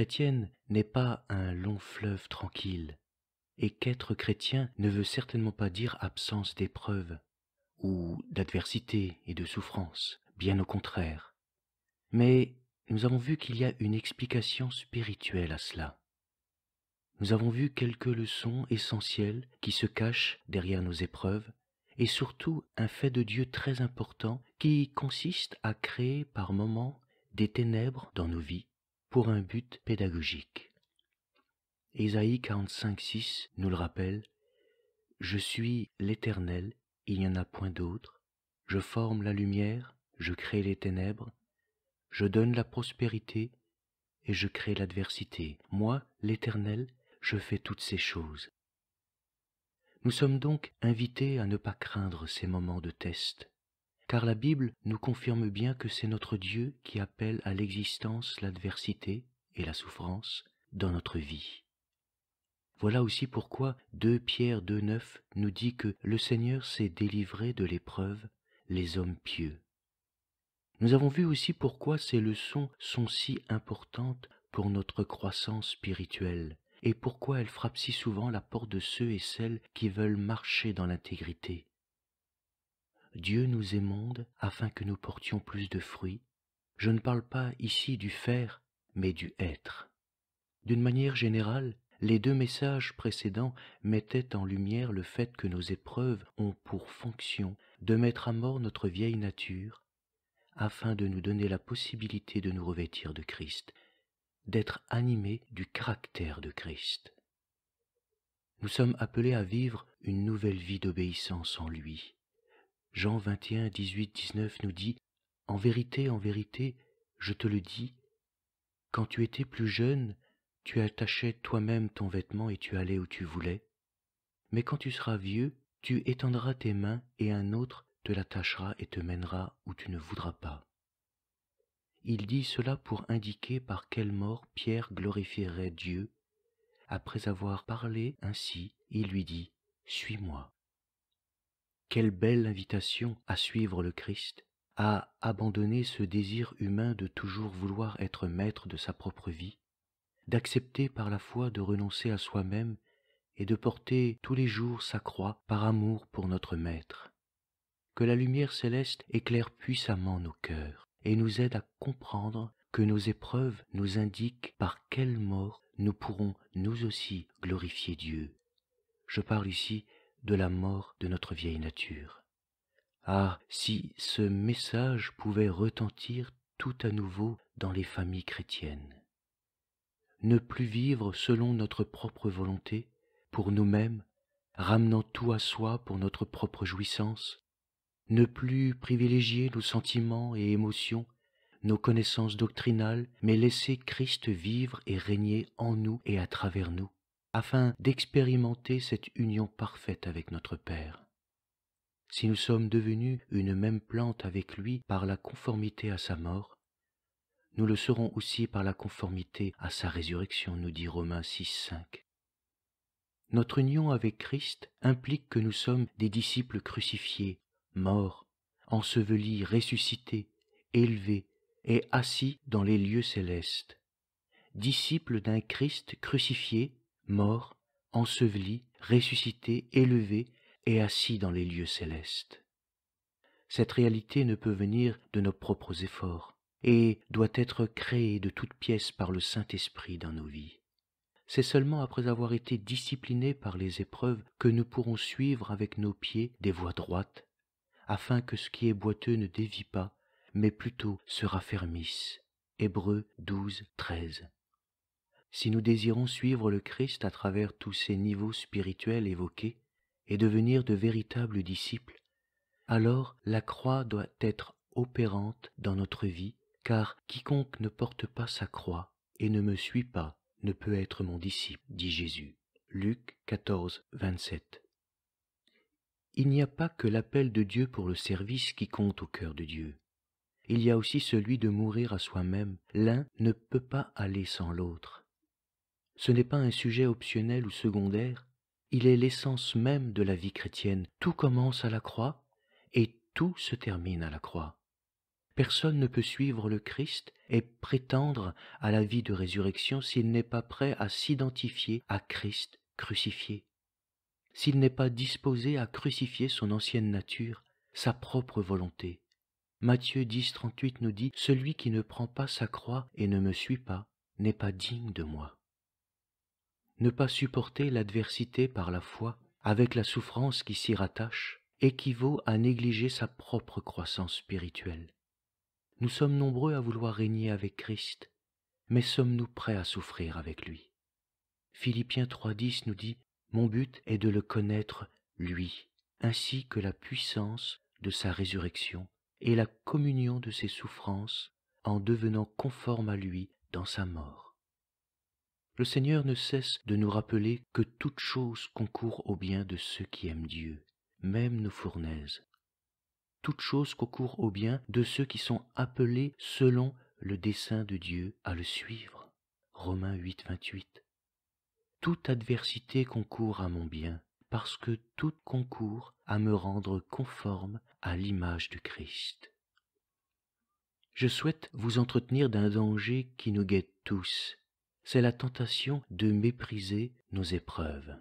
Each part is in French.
chrétienne n'est pas un long fleuve tranquille, et qu'être chrétien ne veut certainement pas dire absence d'épreuves ou d'adversité et de souffrance, bien au contraire. Mais nous avons vu qu'il y a une explication spirituelle à cela. Nous avons vu quelques leçons essentielles qui se cachent derrière nos épreuves, et surtout un fait de Dieu très important qui consiste à créer par moments des ténèbres dans nos vies pour un but pédagogique. Ésaïe 45.6 nous le rappelle Je suis l'Éternel, il n'y en a point d'autre. Je forme la lumière, je crée les ténèbres. Je donne la prospérité et je crée l'adversité. Moi, l'Éternel, je fais toutes ces choses. Nous sommes donc invités à ne pas craindre ces moments de test, car la Bible nous confirme bien que c'est notre Dieu qui appelle à l'existence l'adversité et la souffrance dans notre vie. Voilà aussi pourquoi 2 Pierre 2.9 nous dit que le Seigneur s'est délivré de l'épreuve les hommes pieux. Nous avons vu aussi pourquoi ces leçons sont si importantes pour notre croissance spirituelle et pourquoi elles frappent si souvent la porte de ceux et celles qui veulent marcher dans l'intégrité, Dieu nous émonde afin que nous portions plus de fruits, je ne parle pas ici du faire, mais du être. D'une manière générale, les deux messages précédents mettaient en lumière le fait que nos épreuves ont pour fonction de mettre à mort notre vieille nature, afin de nous donner la possibilité de nous revêtir de Christ, d'être animés du caractère de Christ. Nous sommes appelés à vivre une nouvelle vie d'obéissance en lui, Jean 21, 18, 19 nous dit En vérité, en vérité, je te le dis, quand tu étais plus jeune, tu attachais toi-même ton vêtement et tu allais où tu voulais. Mais quand tu seras vieux, tu étendras tes mains et un autre te l'attachera et te mènera où tu ne voudras pas. Il dit cela pour indiquer par quelle mort Pierre glorifierait Dieu. Après avoir parlé ainsi, il lui dit Suis-moi. Quelle belle invitation à suivre le Christ, à abandonner ce désir humain de toujours vouloir être maître de sa propre vie, d'accepter par la foi de renoncer à soi-même et de porter tous les jours sa croix par amour pour notre Maître. Que la lumière céleste éclaire puissamment nos cœurs et nous aide à comprendre que nos épreuves nous indiquent par quelle mort nous pourrons nous aussi glorifier Dieu. Je parle ici de la mort de notre vieille nature. Ah, si ce message pouvait retentir tout à nouveau dans les familles chrétiennes. Ne plus vivre selon notre propre volonté, pour nous-mêmes, ramenant tout à soi pour notre propre jouissance, ne plus privilégier nos sentiments et émotions, nos connaissances doctrinales, mais laisser Christ vivre et régner en nous et à travers nous, afin d'expérimenter cette union parfaite avec notre Père. Si nous sommes devenus une même plante avec lui par la conformité à sa mort, nous le serons aussi par la conformité à sa résurrection, nous dit Romains 6, 5. Notre union avec Christ implique que nous sommes des disciples crucifiés, morts, ensevelis, ressuscités, élevés et assis dans les lieux célestes, disciples d'un Christ crucifié mort, enseveli, ressuscité, élevé et assis dans les lieux célestes. Cette réalité ne peut venir de nos propres efforts et doit être créée de toutes pièces par le Saint-Esprit dans nos vies. C'est seulement après avoir été disciplinés par les épreuves que nous pourrons suivre avec nos pieds des voies droites, afin que ce qui est boiteux ne dévie pas, mais plutôt se raffermisse. Hébreu 12, si nous désirons suivre le Christ à travers tous ces niveaux spirituels évoqués et devenir de véritables disciples, alors la croix doit être opérante dans notre vie, car quiconque ne porte pas sa croix et ne me suit pas ne peut être mon disciple, dit Jésus. Luc 14, 27. Il n'y a pas que l'appel de Dieu pour le service qui compte au cœur de Dieu. Il y a aussi celui de mourir à soi-même. L'un ne peut pas aller sans l'autre ce n'est pas un sujet optionnel ou secondaire, il est l'essence même de la vie chrétienne. Tout commence à la croix et tout se termine à la croix. Personne ne peut suivre le Christ et prétendre à la vie de résurrection s'il n'est pas prêt à s'identifier à Christ crucifié, s'il n'est pas disposé à crucifier son ancienne nature, sa propre volonté. Matthieu 10, 38 nous dit Celui qui ne prend pas sa croix et ne me suit pas n'est pas digne de moi ne pas supporter l'adversité par la foi, avec la souffrance qui s'y rattache, équivaut à négliger sa propre croissance spirituelle. Nous sommes nombreux à vouloir régner avec Christ, mais sommes-nous prêts à souffrir avec lui Philippiens 3.10 nous dit Mon but est de le connaître, lui, ainsi que la puissance de sa résurrection et la communion de ses souffrances en devenant conforme à lui dans sa mort. Le Seigneur ne cesse de nous rappeler que toute chose concourt au bien de ceux qui aiment Dieu, même nos fournaises. Toute chose concourt au bien de ceux qui sont appelés selon le dessein de Dieu à le suivre. Romains 8, 28. Toute adversité concourt à mon bien, parce que tout concourt à me rendre conforme à l'image du Christ. Je souhaite vous entretenir d'un danger qui nous guette tous, c'est la tentation de mépriser nos épreuves.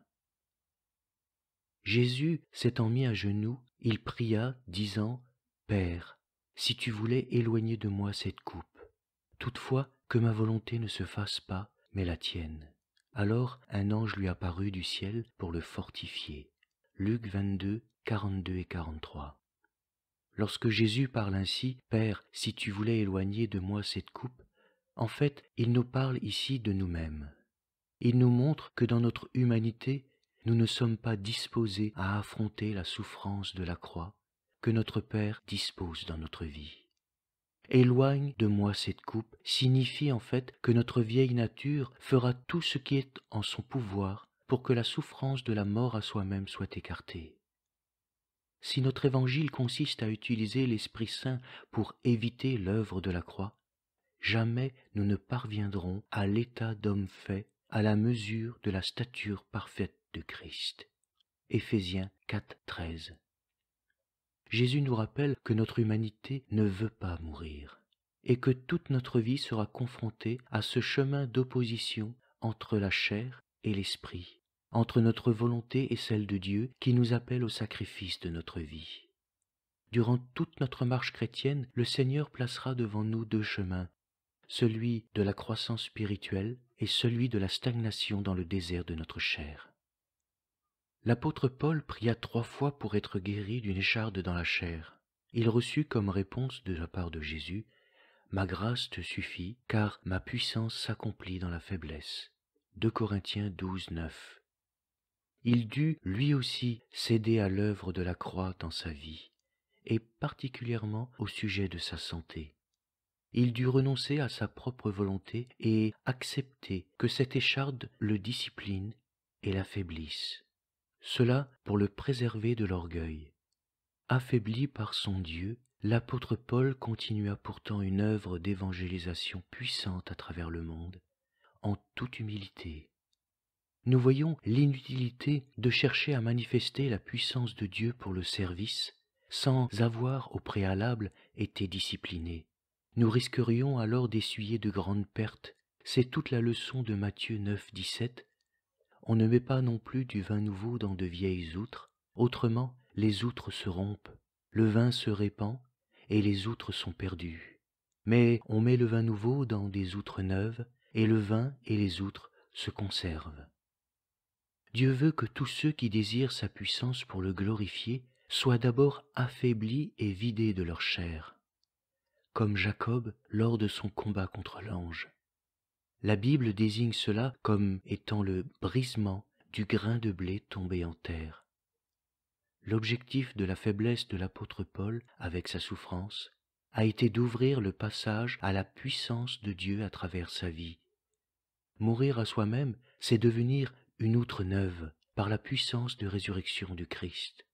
Jésus s'étant mis à genoux, il pria, disant Père, si tu voulais éloigner de moi cette coupe, toutefois que ma volonté ne se fasse pas, mais la tienne. Alors un ange lui apparut du ciel pour le fortifier. Luc 22, 42 et 43. Lorsque Jésus parle ainsi, Père, si tu voulais éloigner de moi cette coupe, en fait, il nous parle ici de nous-mêmes. Il nous montre que dans notre humanité, nous ne sommes pas disposés à affronter la souffrance de la croix que notre Père dispose dans notre vie. Éloigne de moi cette coupe signifie en fait que notre vieille nature fera tout ce qui est en son pouvoir pour que la souffrance de la mort à soi-même soit écartée. Si notre évangile consiste à utiliser l'Esprit Saint pour éviter l'œuvre de la croix, jamais nous ne parviendrons à l'état d'homme fait, à la mesure de la stature parfaite de Christ. Éphésiens 4, 13. Jésus nous rappelle que notre humanité ne veut pas mourir, et que toute notre vie sera confrontée à ce chemin d'opposition entre la chair et l'esprit, entre notre volonté et celle de Dieu qui nous appelle au sacrifice de notre vie. Durant toute notre marche chrétienne, le Seigneur placera devant nous deux chemins, celui de la croissance spirituelle et celui de la stagnation dans le désert de notre chair. L'apôtre Paul pria trois fois pour être guéri d'une écharde dans la chair. Il reçut comme réponse de la part de Jésus Ma grâce te suffit, car ma puissance s'accomplit dans la faiblesse. 2 Corinthiens 12, 9. Il dut lui aussi céder à l'œuvre de la croix dans sa vie, et particulièrement au sujet de sa santé. Il dut renoncer à sa propre volonté et accepter que cette écharde le discipline et l'affaiblisse. Cela pour le préserver de l'orgueil. Affaibli par son Dieu, l'apôtre Paul continua pourtant une œuvre d'évangélisation puissante à travers le monde, en toute humilité. Nous voyons l'inutilité de chercher à manifester la puissance de Dieu pour le service sans avoir au préalable été discipliné. Nous risquerions alors d'essuyer de grandes pertes. C'est toute la leçon de Matthieu 9, 17. On ne met pas non plus du vin nouveau dans de vieilles outres, autrement les outres se rompent, le vin se répand et les outres sont perdues. Mais on met le vin nouveau dans des outres neuves, et le vin et les outres se conservent. Dieu veut que tous ceux qui désirent sa puissance pour le glorifier soient d'abord affaiblis et vidés de leur chair comme Jacob lors de son combat contre l'ange. La Bible désigne cela comme étant le brisement du grain de blé tombé en terre. L'objectif de la faiblesse de l'apôtre Paul avec sa souffrance a été d'ouvrir le passage à la puissance de Dieu à travers sa vie. Mourir à soi-même, c'est devenir une outre neuve par la puissance de résurrection du Christ.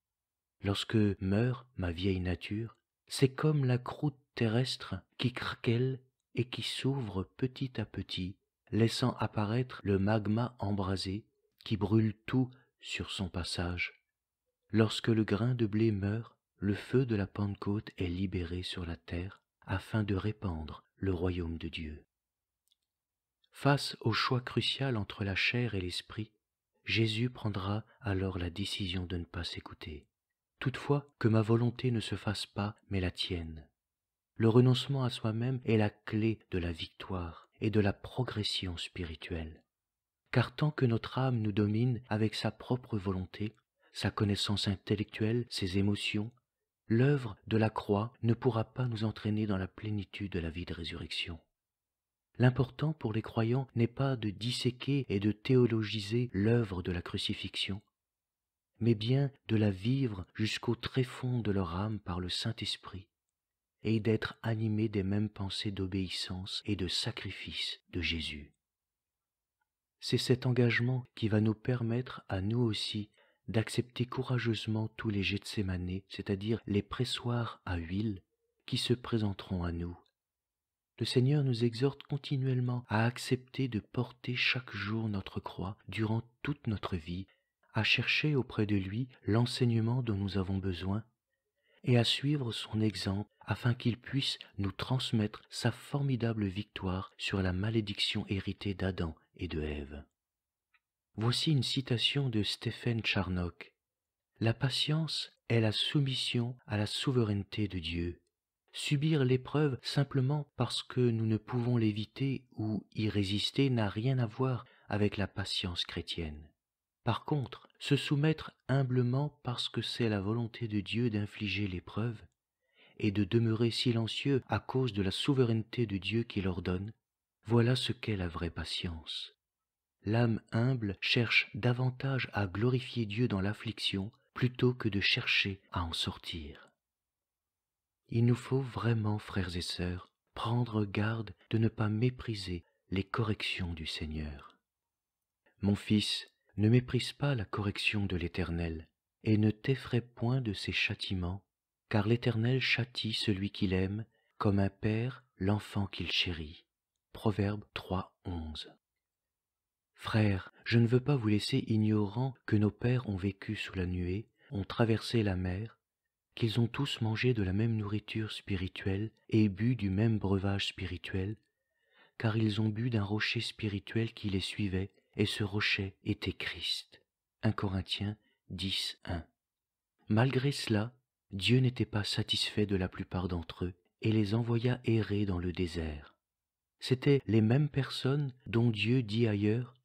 Lorsque meurt ma vieille nature, c'est comme la croûte terrestre qui craquelle et qui s'ouvre petit à petit, laissant apparaître le magma embrasé qui brûle tout sur son passage. Lorsque le grain de blé meurt, le feu de la Pentecôte est libéré sur la terre afin de répandre le royaume de Dieu. Face au choix crucial entre la chair et l'esprit, Jésus prendra alors la décision de ne pas s'écouter. Toutefois, que ma volonté ne se fasse pas, mais la tienne. Le renoncement à soi-même est la clé de la victoire et de la progression spirituelle. Car tant que notre âme nous domine avec sa propre volonté, sa connaissance intellectuelle, ses émotions, l'œuvre de la croix ne pourra pas nous entraîner dans la plénitude de la vie de résurrection. L'important pour les croyants n'est pas de disséquer et de théologiser l'œuvre de la crucifixion, mais bien de la vivre jusqu'au tréfonds de leur âme par le Saint-Esprit, et d'être animés des mêmes pensées d'obéissance et de sacrifice de Jésus. C'est cet engagement qui va nous permettre à nous aussi d'accepter courageusement tous les Gethsémanés, c'est-à-dire les pressoirs à huile, qui se présenteront à nous. Le Seigneur nous exhorte continuellement à accepter de porter chaque jour notre croix durant toute notre vie, à chercher auprès de lui l'enseignement dont nous avons besoin et à suivre son exemple afin qu'il puisse nous transmettre sa formidable victoire sur la malédiction héritée d'Adam et de Ève. Voici une citation de Stephen Charnock. La patience est la soumission à la souveraineté de Dieu. Subir l'épreuve simplement parce que nous ne pouvons l'éviter ou y résister n'a rien à voir avec la patience chrétienne. Par contre, se soumettre humblement parce que c'est la volonté de Dieu d'infliger l'épreuve, et de demeurer silencieux à cause de la souveraineté de Dieu qui l'ordonne, voilà ce qu'est la vraie patience. L'âme humble cherche davantage à glorifier Dieu dans l'affliction plutôt que de chercher à en sortir. Il nous faut vraiment, frères et sœurs, prendre garde de ne pas mépriser les corrections du Seigneur. Mon fils, ne méprise pas la correction de l'Éternel, et ne t'effraie point de ses châtiments, car l'Éternel châtie celui qu'il aime, comme un père l'enfant qu'il chérit. Proverbe 3, Frères, je ne veux pas vous laisser ignorant que nos pères ont vécu sous la nuée, ont traversé la mer, qu'ils ont tous mangé de la même nourriture spirituelle et bu du même breuvage spirituel, car ils ont bu d'un rocher spirituel qui les suivait et ce rocher était Christ. 1 Corinthiens 10, 1. Malgré cela, Dieu n'était pas satisfait de la plupart d'entre eux et les envoya errer dans le désert. C'étaient les mêmes personnes dont Dieu dit ailleurs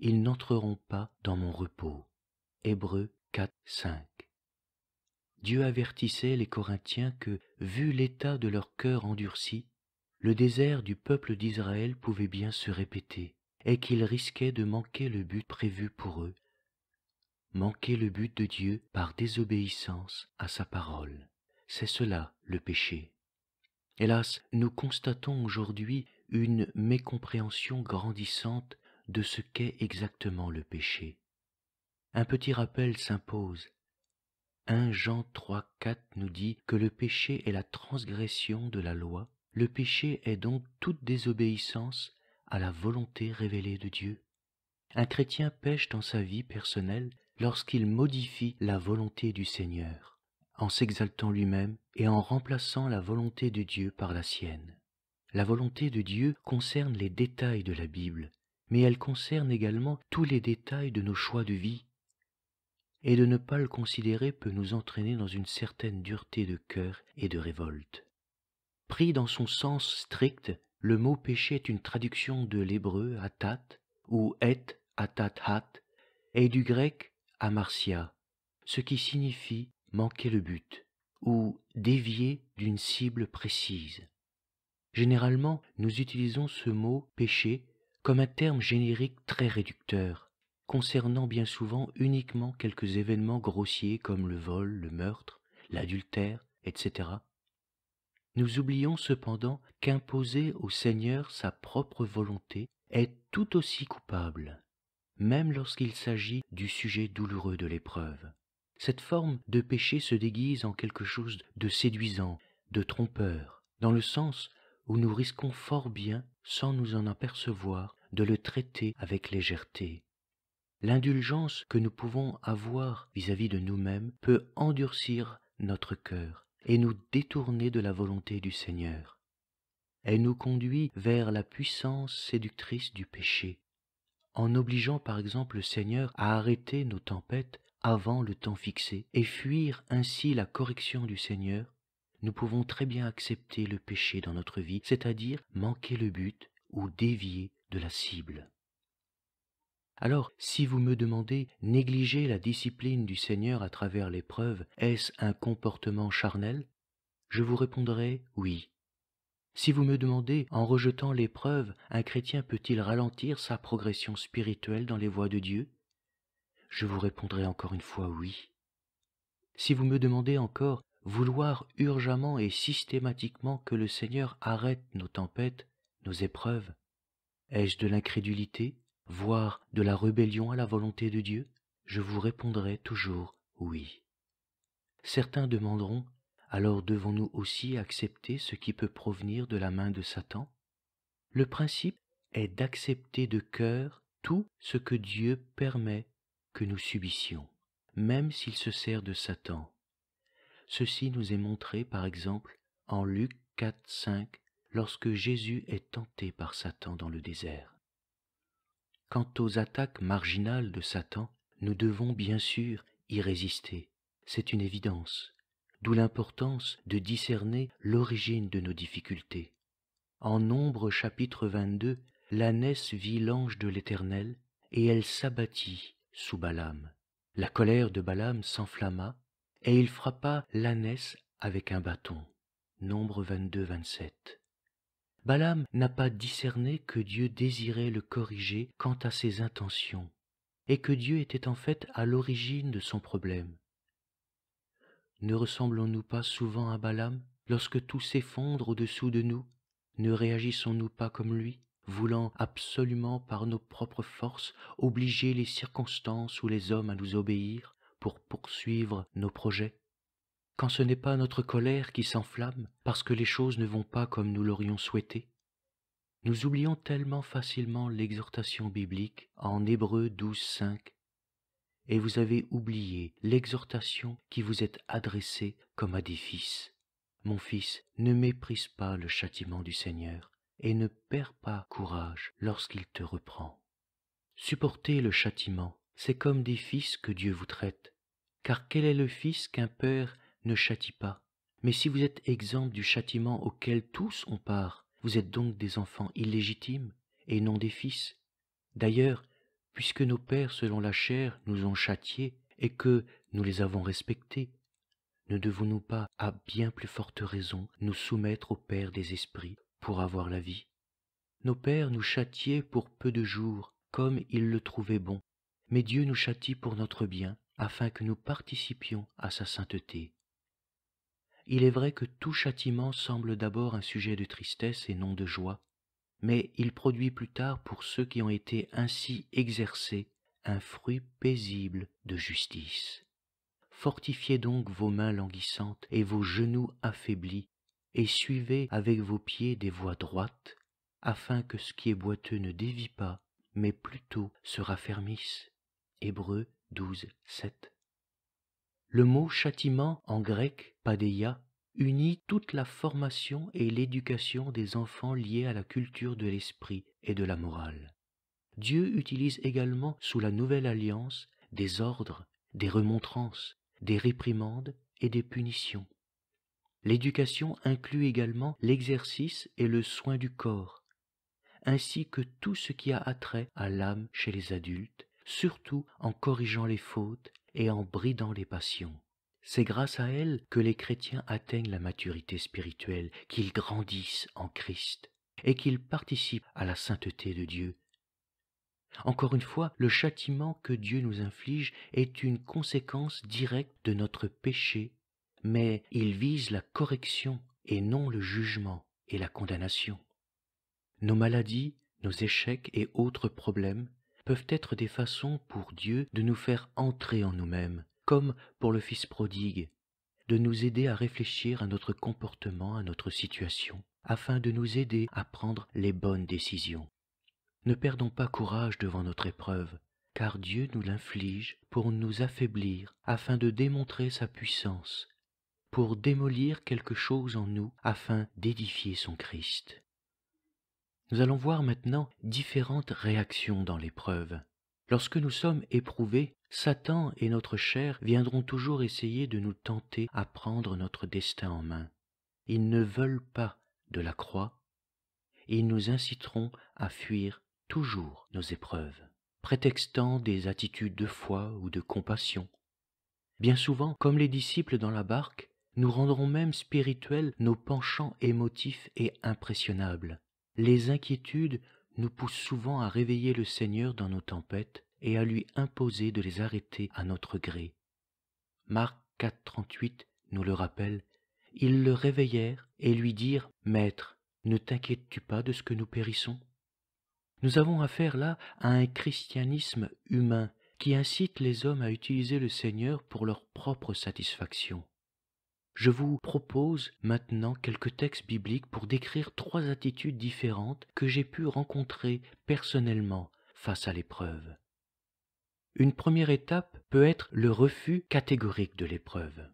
Ils n'entreront pas dans mon repos. Hébreu 4, 5. Dieu avertissait les Corinthiens que, vu l'état de leur cœur endurci, le désert du peuple d'Israël pouvait bien se répéter, et qu'ils risquaient de manquer le but prévu pour eux, manquer le but de Dieu par désobéissance à sa parole. C'est cela le péché. Hélas, nous constatons aujourd'hui une mécompréhension grandissante de ce qu'est exactement le péché. Un petit rappel s'impose. 1 Jean 3, 4 nous dit que le péché est la transgression de la loi. Le péché est donc toute désobéissance à la volonté révélée de Dieu. Un chrétien pêche dans sa vie personnelle lorsqu'il modifie la volonté du Seigneur, en s'exaltant lui-même et en remplaçant la volonté de Dieu par la sienne. La volonté de Dieu concerne les détails de la Bible, mais elle concerne également tous les détails de nos choix de vie. Et de ne pas le considérer peut nous entraîner dans une certaine dureté de cœur et de révolte. Pris dans son sens strict, le mot péché est une traduction de l'hébreu atat ou et atat hat et du grec amartia, ce qui signifie manquer le but ou dévier d'une cible précise. Généralement, nous utilisons ce mot péché comme un terme générique très réducteur, concernant bien souvent uniquement quelques événements grossiers comme le vol, le meurtre, l'adultère, etc., nous oublions cependant qu'imposer au Seigneur sa propre volonté est tout aussi coupable, même lorsqu'il s'agit du sujet douloureux de l'épreuve. Cette forme de péché se déguise en quelque chose de séduisant, de trompeur, dans le sens où nous risquons fort bien, sans nous en apercevoir, de le traiter avec légèreté. L'indulgence que nous pouvons avoir vis-à-vis de nous-mêmes peut endurcir notre cœur et nous détourner de la volonté du Seigneur. Elle nous conduit vers la puissance séductrice du péché, en obligeant par exemple le Seigneur à arrêter nos tempêtes avant le temps fixé et fuir ainsi la correction du Seigneur, nous pouvons très bien accepter le péché dans notre vie, c'est-à-dire manquer le but ou dévier de la cible. Alors, si vous me demandez, négliger la discipline du Seigneur à travers l'épreuve, est-ce un comportement charnel Je vous répondrai oui. Si vous me demandez, en rejetant l'épreuve, un chrétien peut-il ralentir sa progression spirituelle dans les voies de Dieu Je vous répondrai encore une fois oui. Si vous me demandez encore, vouloir urgemment et systématiquement que le Seigneur arrête nos tempêtes, nos épreuves, est-ce de l'incrédulité voire de la rébellion à la volonté de Dieu Je vous répondrai toujours oui. Certains demanderont, alors devons-nous aussi accepter ce qui peut provenir de la main de Satan Le principe est d'accepter de cœur tout ce que Dieu permet que nous subissions, même s'il se sert de Satan. Ceci nous est montré par exemple en Luc 4, 5, lorsque Jésus est tenté par Satan dans le désert. Quant aux attaques marginales de Satan, nous devons bien sûr y résister. C'est une évidence. D'où l'importance de discerner l'origine de nos difficultés. En Nombre chapitre 22, l'ânesse vit l'ange de l'Éternel, et elle s'abattit sous Balaam. La colère de Balaam s'enflamma, et il frappa l'ânesse avec un bâton. Nombre 22, 27. Balaam n'a pas discerné que Dieu désirait le corriger quant à ses intentions, et que Dieu était en fait à l'origine de son problème. Ne ressemblons-nous pas souvent à Balaam lorsque tout s'effondre au-dessous de nous Ne réagissons-nous pas comme lui, voulant absolument par nos propres forces obliger les circonstances ou les hommes à nous obéir pour poursuivre nos projets quand ce n'est pas notre colère qui s'enflamme parce que les choses ne vont pas comme nous l'aurions souhaité Nous oublions tellement facilement l'exhortation biblique en Hébreu 12, 5 et vous avez oublié l'exhortation qui vous est adressée comme à des fils. Mon fils, ne méprise pas le châtiment du Seigneur, et ne perds pas courage lorsqu'il te reprend. Supportez le châtiment, c'est comme des fils que Dieu vous traite, car quel est le fils qu'un père ne châtie pas. Mais si vous êtes exempt du châtiment auquel tous ont part, vous êtes donc des enfants illégitimes et non des fils. D'ailleurs, puisque nos pères selon la chair nous ont châtiés et que nous les avons respectés, ne devons-nous pas, à bien plus forte raison, nous soumettre au Père des esprits pour avoir la vie Nos pères nous châtiaient pour peu de jours, comme ils le trouvaient bon, mais Dieu nous châtie pour notre bien, afin que nous participions à sa sainteté. Il est vrai que tout châtiment semble d'abord un sujet de tristesse et non de joie, mais il produit plus tard pour ceux qui ont été ainsi exercés un fruit paisible de justice. Fortifiez donc vos mains languissantes et vos genoux affaiblis, et suivez avec vos pieds des voies droites, afin que ce qui est boiteux ne dévie pas, mais plutôt se raffermisse. Hébreux 12, 7. Le mot châtiment en grec unit toute la formation et l'éducation des enfants liés à la culture de l'esprit et de la morale. Dieu utilise également sous la nouvelle alliance des ordres, des remontrances, des réprimandes et des punitions. L'éducation inclut également l'exercice et le soin du corps, ainsi que tout ce qui a attrait à l'âme chez les adultes, surtout en corrigeant les fautes et en bridant les passions. C'est grâce à elle que les chrétiens atteignent la maturité spirituelle, qu'ils grandissent en Christ et qu'ils participent à la sainteté de Dieu. Encore une fois, le châtiment que Dieu nous inflige est une conséquence directe de notre péché, mais il vise la correction et non le jugement et la condamnation. Nos maladies, nos échecs et autres problèmes peuvent être des façons pour Dieu de nous faire entrer en nous-mêmes comme pour le Fils prodigue, de nous aider à réfléchir à notre comportement, à notre situation, afin de nous aider à prendre les bonnes décisions. Ne perdons pas courage devant notre épreuve, car Dieu nous l'inflige pour nous affaiblir, afin de démontrer sa puissance, pour démolir quelque chose en nous, afin d'édifier son Christ. Nous allons voir maintenant différentes réactions dans l'épreuve. Lorsque nous sommes éprouvés, Satan et notre chair viendront toujours essayer de nous tenter à prendre notre destin en main. Ils ne veulent pas de la croix, et ils nous inciteront à fuir toujours nos épreuves, prétextant des attitudes de foi ou de compassion. Bien souvent, comme les disciples dans la barque, nous rendrons même spirituels nos penchants émotifs et impressionnables. Les inquiétudes nous poussent souvent à réveiller le Seigneur dans nos tempêtes et à lui imposer de les arrêter à notre gré. Marc 4, nous le rappelle. Ils le réveillèrent et lui dirent Maître, ne t'inquiètes-tu pas de ce que nous périssons Nous avons affaire là à un christianisme humain qui incite les hommes à utiliser le Seigneur pour leur propre satisfaction. Je vous propose maintenant quelques textes bibliques pour décrire trois attitudes différentes que j'ai pu rencontrer personnellement face à l'épreuve. Une première étape peut être le refus catégorique de l'épreuve.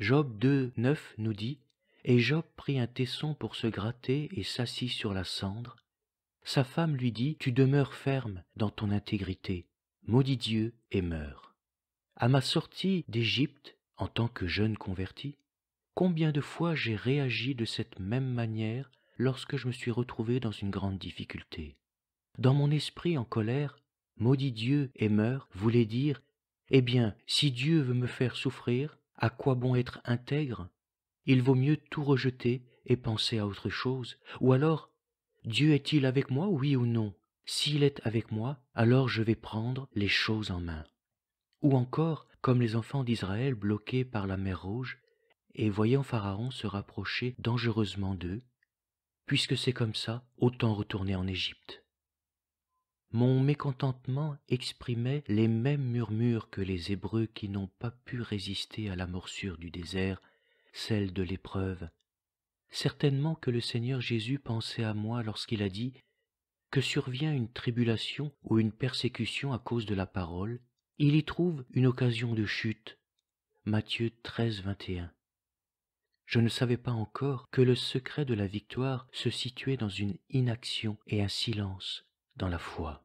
Job 2, 9 nous dit Et Job prit un tesson pour se gratter et s'assit sur la cendre. Sa femme lui dit Tu demeures ferme dans ton intégrité, maudit Dieu et meurs. À ma sortie d'Égypte, en tant que jeune converti, combien de fois j'ai réagi de cette même manière lorsque je me suis retrouvé dans une grande difficulté. Dans mon esprit en colère, maudit Dieu et meurt voulait dire Eh bien, si Dieu veut me faire souffrir, à quoi bon être intègre Il vaut mieux tout rejeter et penser à autre chose. Ou alors Dieu est-il avec moi, oui ou non S'il est avec moi, alors je vais prendre les choses en main. Ou encore, comme les enfants d'Israël bloqués par la mer Rouge, et voyant Pharaon se rapprocher dangereusement d'eux, puisque c'est comme ça, autant retourner en Égypte. Mon mécontentement exprimait les mêmes murmures que les Hébreux qui n'ont pas pu résister à la morsure du désert, celle de l'épreuve. Certainement que le Seigneur Jésus pensait à moi lorsqu'il a dit que survient une tribulation ou une persécution à cause de la parole, il y trouve une occasion de chute. Matthieu 13, Je ne savais pas encore que le secret de la victoire se situait dans une inaction et un silence dans la foi.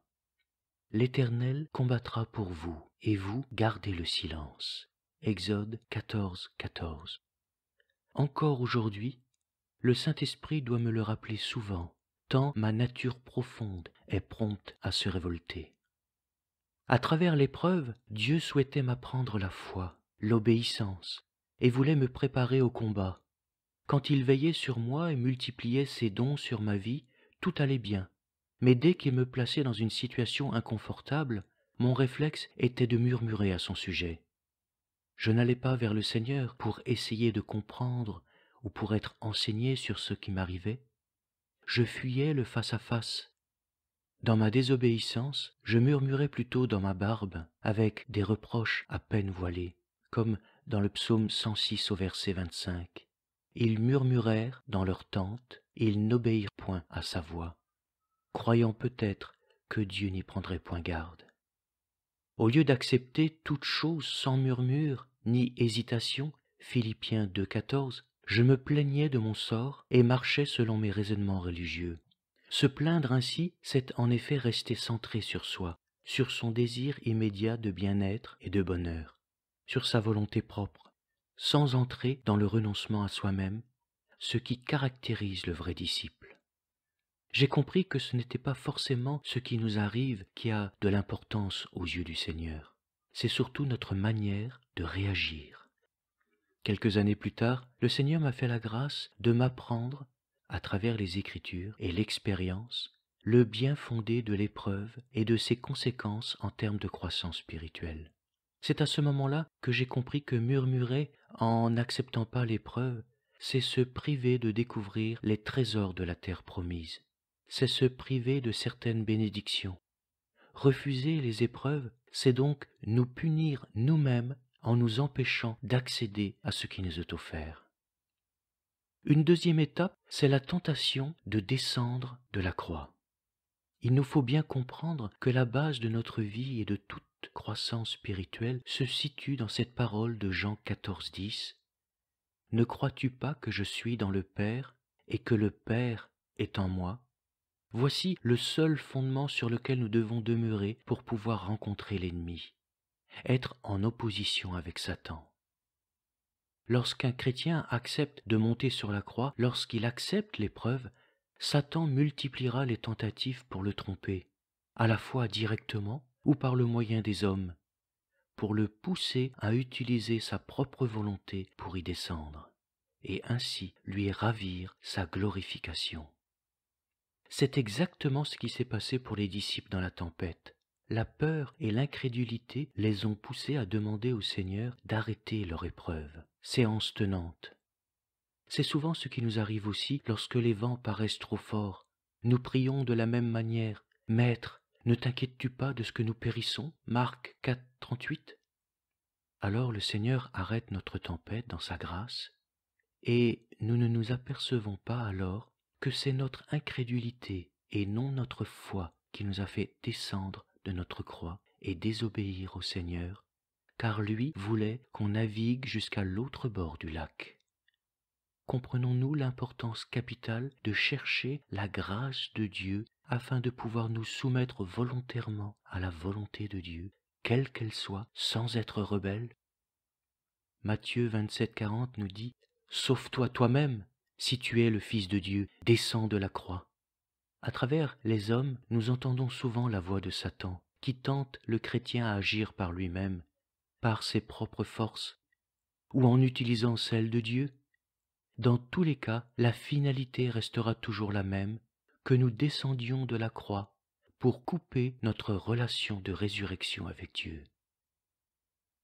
L'Éternel combattra pour vous, et vous gardez le silence. Exode 14, 14. Encore aujourd'hui, le Saint-Esprit doit me le rappeler souvent, tant ma nature profonde est prompte à se révolter. À travers l'épreuve, Dieu souhaitait m'apprendre la foi, l'obéissance, et voulait me préparer au combat. Quand il veillait sur moi et multipliait ses dons sur ma vie, tout allait bien, mais dès qu'il me plaçait dans une situation inconfortable, mon réflexe était de murmurer à son sujet. Je n'allais pas vers le Seigneur pour essayer de comprendre ou pour être enseigné sur ce qui m'arrivait. Je fuyais le face-à-face. Dans ma désobéissance, je murmurais plutôt dans ma barbe, avec des reproches à peine voilés, comme dans le psaume 106 au verset 25. Ils murmurèrent dans leur tente, ils n'obéirent point à sa voix croyant peut-être que Dieu n'y prendrait point garde. Au lieu d'accepter toute chose sans murmure ni hésitation, Philippiens 2,14, je me plaignais de mon sort et marchais selon mes raisonnements religieux. Se plaindre ainsi, c'est en effet rester centré sur soi, sur son désir immédiat de bien-être et de bonheur, sur sa volonté propre, sans entrer dans le renoncement à soi-même, ce qui caractérise le vrai disciple j'ai compris que ce n'était pas forcément ce qui nous arrive qui a de l'importance aux yeux du Seigneur. C'est surtout notre manière de réagir. Quelques années plus tard, le Seigneur m'a fait la grâce de m'apprendre, à travers les Écritures et l'expérience, le bien fondé de l'épreuve et de ses conséquences en termes de croissance spirituelle. C'est à ce moment-là que j'ai compris que murmurer en n'acceptant pas l'épreuve, c'est se priver de découvrir les trésors de la terre promise c'est se priver de certaines bénédictions. Refuser les épreuves, c'est donc nous punir nous-mêmes en nous empêchant d'accéder à ce qui nous est offert. Une deuxième étape, c'est la tentation de descendre de la croix. Il nous faut bien comprendre que la base de notre vie et de toute croissance spirituelle se situe dans cette parole de Jean 14, 10. Ne crois-tu pas que je suis dans le Père et que le Père est en moi Voici le seul fondement sur lequel nous devons demeurer pour pouvoir rencontrer l'ennemi, être en opposition avec Satan. Lorsqu'un chrétien accepte de monter sur la croix, lorsqu'il accepte l'épreuve, Satan multipliera les tentatives pour le tromper, à la fois directement ou par le moyen des hommes, pour le pousser à utiliser sa propre volonté pour y descendre, et ainsi lui ravir sa glorification. C'est exactement ce qui s'est passé pour les disciples dans la tempête. La peur et l'incrédulité les ont poussés à demander au Seigneur d'arrêter leur épreuve. Séance tenante. C'est souvent ce qui nous arrive aussi lorsque les vents paraissent trop forts. Nous prions de la même manière. Maître, ne t'inquiètes-tu pas de ce que nous périssons Marc 4, Alors le Seigneur arrête notre tempête dans sa grâce, et nous ne nous apercevons pas alors que c'est notre incrédulité et non notre foi qui nous a fait descendre de notre croix et désobéir au Seigneur, car lui voulait qu'on navigue jusqu'à l'autre bord du lac. Comprenons-nous l'importance capitale de chercher la grâce de Dieu afin de pouvoir nous soumettre volontairement à la volonté de Dieu, quelle qu'elle soit, sans être rebelle Matthieu 27, nous dit Sauve-toi toi-même si tu es le Fils de Dieu, descends de la croix. À travers les hommes, nous entendons souvent la voix de Satan, qui tente le chrétien à agir par lui-même, par ses propres forces, ou en utilisant celles de Dieu. Dans tous les cas, la finalité restera toujours la même, que nous descendions de la croix pour couper notre relation de résurrection avec Dieu.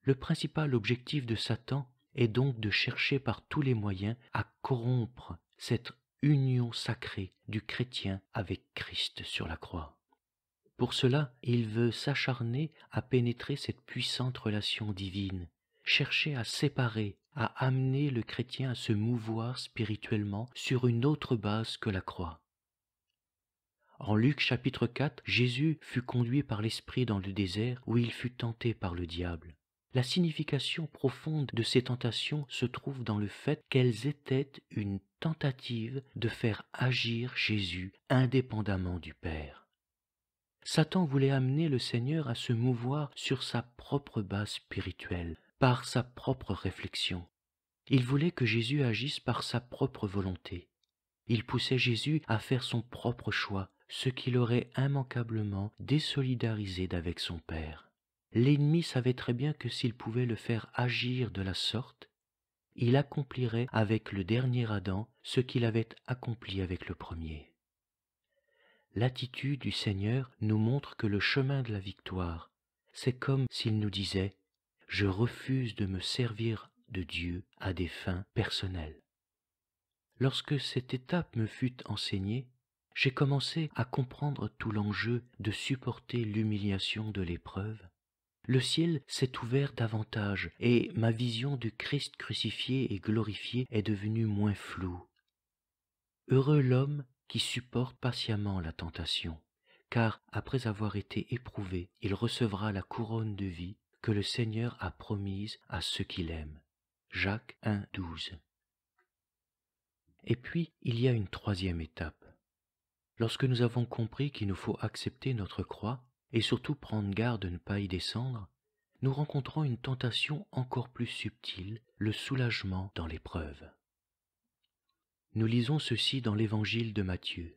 Le principal objectif de Satan et donc de chercher par tous les moyens à corrompre cette union sacrée du chrétien avec Christ sur la croix. Pour cela, il veut s'acharner à pénétrer cette puissante relation divine, chercher à séparer, à amener le chrétien à se mouvoir spirituellement sur une autre base que la croix. En Luc chapitre 4, Jésus fut conduit par l'Esprit dans le désert où il fut tenté par le diable. La signification profonde de ces tentations se trouve dans le fait qu'elles étaient une tentative de faire agir Jésus indépendamment du Père. Satan voulait amener le Seigneur à se mouvoir sur sa propre base spirituelle, par sa propre réflexion. Il voulait que Jésus agisse par sa propre volonté. Il poussait Jésus à faire son propre choix, ce qui l'aurait immanquablement désolidarisé d'avec son Père l'ennemi savait très bien que s'il pouvait le faire agir de la sorte, il accomplirait avec le dernier Adam ce qu'il avait accompli avec le premier. L'attitude du Seigneur nous montre que le chemin de la victoire, c'est comme s'il nous disait ⁇ Je refuse de me servir de Dieu à des fins personnelles. Lorsque cette étape me fut enseignée, j'ai commencé à comprendre tout l'enjeu de supporter l'humiliation de l'épreuve le ciel s'est ouvert davantage, et ma vision du Christ crucifié et glorifié est devenue moins floue. Heureux l'homme qui supporte patiemment la tentation, car après avoir été éprouvé, il recevra la couronne de vie que le Seigneur a promise à ceux qu'il aime. Jacques 1, Et puis, il y a une troisième étape. Lorsque nous avons compris qu'il nous faut accepter notre croix, et surtout prendre garde de ne pas y descendre, nous rencontrons une tentation encore plus subtile, le soulagement dans l'épreuve. Nous lisons ceci dans l'évangile de Matthieu.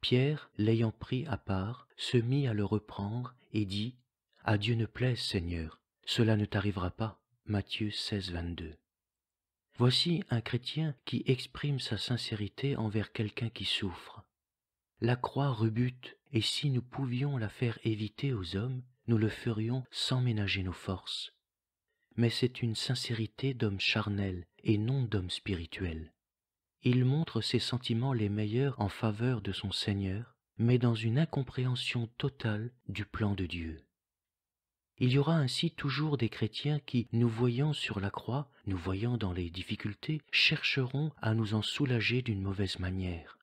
Pierre, l'ayant pris à part, se mit à le reprendre et dit À Dieu ne plaise, Seigneur, cela ne t'arrivera pas. Matthieu 16, 22. Voici un chrétien qui exprime sa sincérité envers quelqu'un qui souffre. La croix rebute, et si nous pouvions la faire éviter aux hommes, nous le ferions sans ménager nos forces. Mais c'est une sincérité d'homme charnel et non d'homme spirituel. Il montre ses sentiments les meilleurs en faveur de son Seigneur, mais dans une incompréhension totale du plan de Dieu. Il y aura ainsi toujours des chrétiens qui, nous voyant sur la croix, nous voyant dans les difficultés, chercheront à nous en soulager d'une mauvaise manière.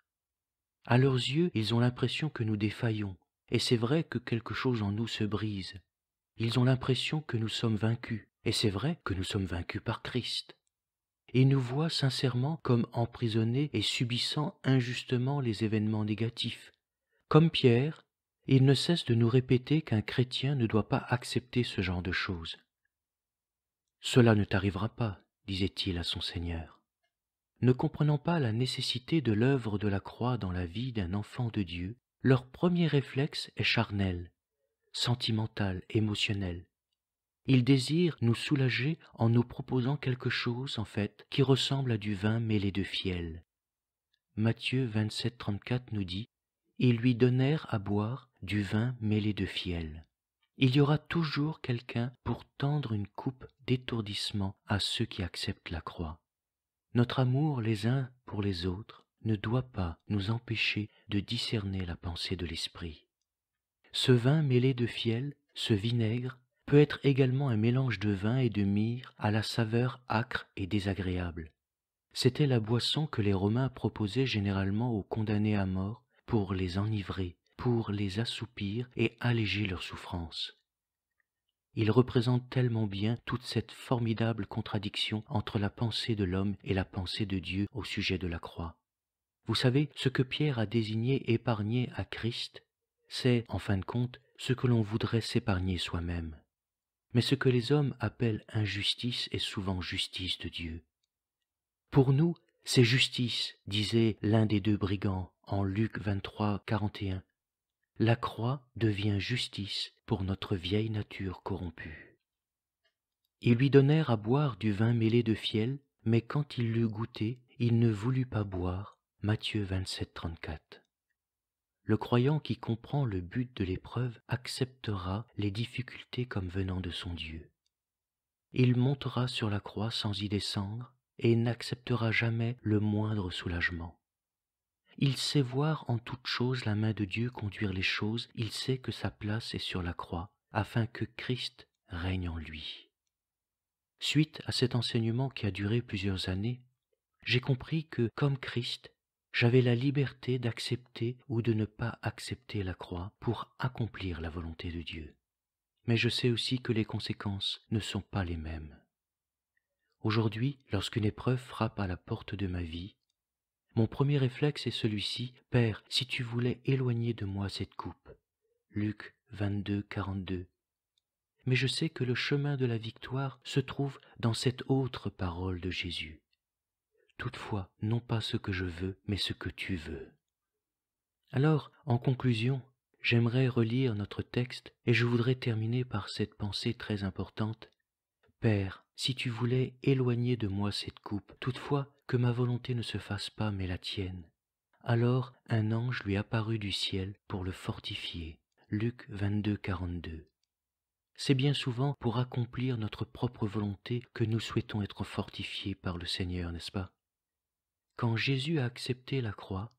À leurs yeux, ils ont l'impression que nous défaillons, et c'est vrai que quelque chose en nous se brise. Ils ont l'impression que nous sommes vaincus, et c'est vrai que nous sommes vaincus par Christ. Ils nous voient sincèrement comme emprisonnés et subissant injustement les événements négatifs. Comme Pierre, ils ne cessent de nous répéter qu'un chrétien ne doit pas accepter ce genre de choses. Cela ne t'arrivera pas, disait-il à son Seigneur ne comprenant pas la nécessité de l'œuvre de la croix dans la vie d'un enfant de Dieu, leur premier réflexe est charnel, sentimental, émotionnel. Ils désirent nous soulager en nous proposant quelque chose, en fait, qui ressemble à du vin mêlé de fiel. Matthieu 27, 34 nous dit Ils lui donnèrent à boire du vin mêlé de fiel. Il y aura toujours quelqu'un pour tendre une coupe d'étourdissement à ceux qui acceptent la croix. Notre amour les uns pour les autres ne doit pas nous empêcher de discerner la pensée de l'esprit. Ce vin mêlé de fiel, ce vinaigre, peut être également un mélange de vin et de myrrhe à la saveur âcre et désagréable. C'était la boisson que les Romains proposaient généralement aux condamnés à mort pour les enivrer, pour les assoupir et alléger leurs souffrances. Il représente tellement bien toute cette formidable contradiction entre la pensée de l'homme et la pensée de Dieu au sujet de la croix. Vous savez, ce que Pierre a désigné épargner à Christ, c'est, en fin de compte, ce que l'on voudrait s'épargner soi-même. Mais ce que les hommes appellent injustice est souvent justice de Dieu. Pour nous, c'est justice, disait l'un des deux brigands en Luc 23, 41, la croix devient justice pour notre vieille nature corrompue. Ils lui donnèrent à boire du vin mêlé de fiel, mais quand il l'eut goûté, il ne voulut pas boire. Matthieu 27, 34. Le croyant qui comprend le but de l'épreuve acceptera les difficultés comme venant de son Dieu. Il montera sur la croix sans y descendre et n'acceptera jamais le moindre soulagement. Il sait voir en toutes choses la main de Dieu conduire les choses, il sait que sa place est sur la croix, afin que Christ règne en lui. Suite à cet enseignement qui a duré plusieurs années, j'ai compris que, comme Christ, j'avais la liberté d'accepter ou de ne pas accepter la croix pour accomplir la volonté de Dieu. Mais je sais aussi que les conséquences ne sont pas les mêmes. Aujourd'hui, lorsqu'une épreuve frappe à la porte de ma vie, mon premier réflexe est celui-ci. Père, si tu voulais éloigner de moi cette coupe. Luc 22, 42. Mais je sais que le chemin de la victoire se trouve dans cette autre parole de Jésus. Toutefois, non pas ce que je veux, mais ce que tu veux. Alors, en conclusion, j'aimerais relire notre texte et je voudrais terminer par cette pensée très importante. Père, si tu voulais éloigner de moi cette coupe, toutefois, que ma volonté ne se fasse pas mais la tienne. Alors un ange lui apparut du ciel pour le fortifier. Luc 22, 42. C'est bien souvent pour accomplir notre propre volonté que nous souhaitons être fortifiés par le Seigneur, n'est-ce pas Quand Jésus a accepté la croix,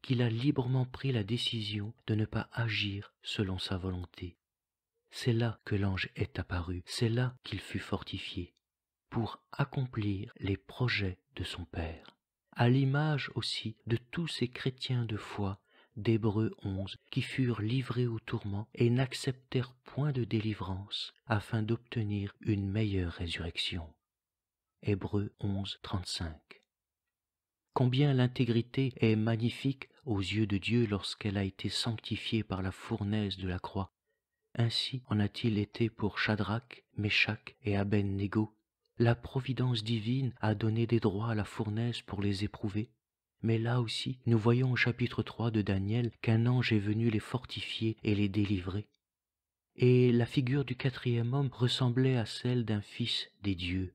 qu'il a librement pris la décision de ne pas agir selon sa volonté, c'est là que l'ange est apparu, c'est là qu'il fut fortifié, pour accomplir les projets de son Père, à l'image aussi de tous ces chrétiens de foi d'Hébreu 11 qui furent livrés au tourment et n'acceptèrent point de délivrance afin d'obtenir une meilleure résurrection. Hébreux 11, 35. Combien l'intégrité est magnifique aux yeux de Dieu lorsqu'elle a été sanctifiée par la fournaise de la croix. Ainsi en a-t-il été pour Shadrach, Meshach et Abednego la providence divine a donné des droits à la fournaise pour les éprouver. Mais là aussi, nous voyons au chapitre 3 de Daniel qu'un ange est venu les fortifier et les délivrer. Et la figure du quatrième homme ressemblait à celle d'un fils des dieux.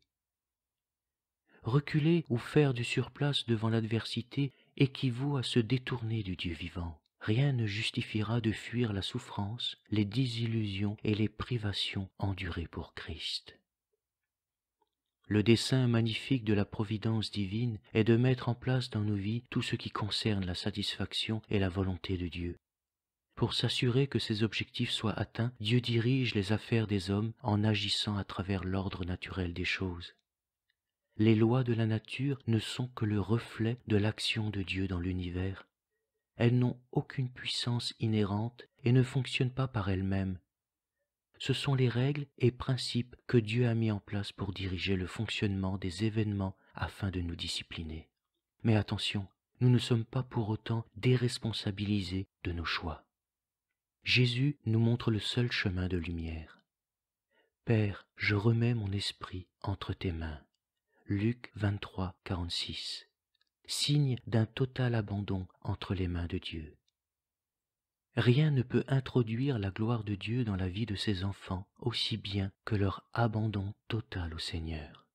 Reculer ou faire du surplace devant l'adversité équivaut à se détourner du Dieu vivant. Rien ne justifiera de fuir la souffrance, les désillusions et les privations endurées pour Christ. Le dessein magnifique de la providence divine est de mettre en place dans nos vies tout ce qui concerne la satisfaction et la volonté de Dieu. Pour s'assurer que ces objectifs soient atteints, Dieu dirige les affaires des hommes en agissant à travers l'ordre naturel des choses. Les lois de la nature ne sont que le reflet de l'action de Dieu dans l'univers. Elles n'ont aucune puissance inhérente et ne fonctionnent pas par elles-mêmes, ce sont les règles et principes que Dieu a mis en place pour diriger le fonctionnement des événements afin de nous discipliner. Mais attention, nous ne sommes pas pour autant déresponsabilisés de nos choix. Jésus nous montre le seul chemin de lumière. Père, je remets mon esprit entre tes mains. Luc 23, 46. Signe d'un total abandon entre les mains de Dieu. Rien ne peut introduire la gloire de Dieu dans la vie de ses enfants aussi bien que leur abandon total au Seigneur.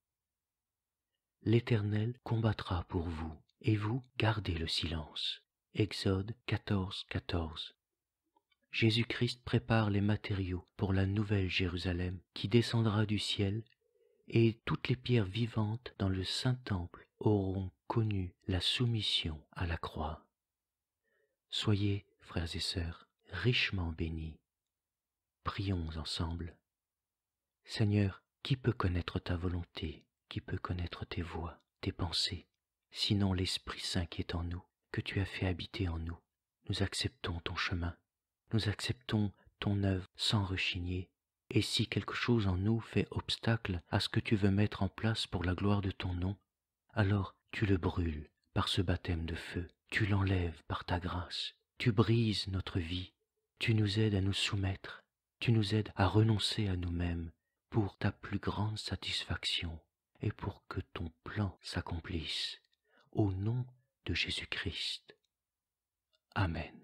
L'Éternel combattra pour vous, et vous gardez le silence. Exode 14, 14. Jésus-Christ prépare les matériaux pour la nouvelle Jérusalem qui descendra du ciel, et toutes les pierres vivantes dans le Saint-Temple auront connu la soumission à la croix. Soyez frères et sœurs, richement bénis. Prions ensemble. Seigneur, qui peut connaître ta volonté, qui peut connaître tes voies, tes pensées, sinon l'Esprit Saint qui est en nous, que tu as fait habiter en nous. Nous acceptons ton chemin, nous acceptons ton œuvre sans rechigner, et si quelque chose en nous fait obstacle à ce que tu veux mettre en place pour la gloire de ton nom, alors tu le brûles par ce baptême de feu, tu l'enlèves par ta grâce, tu brises notre vie, tu nous aides à nous soumettre, tu nous aides à renoncer à nous-mêmes pour ta plus grande satisfaction et pour que ton plan s'accomplisse. Au nom de Jésus-Christ. Amen.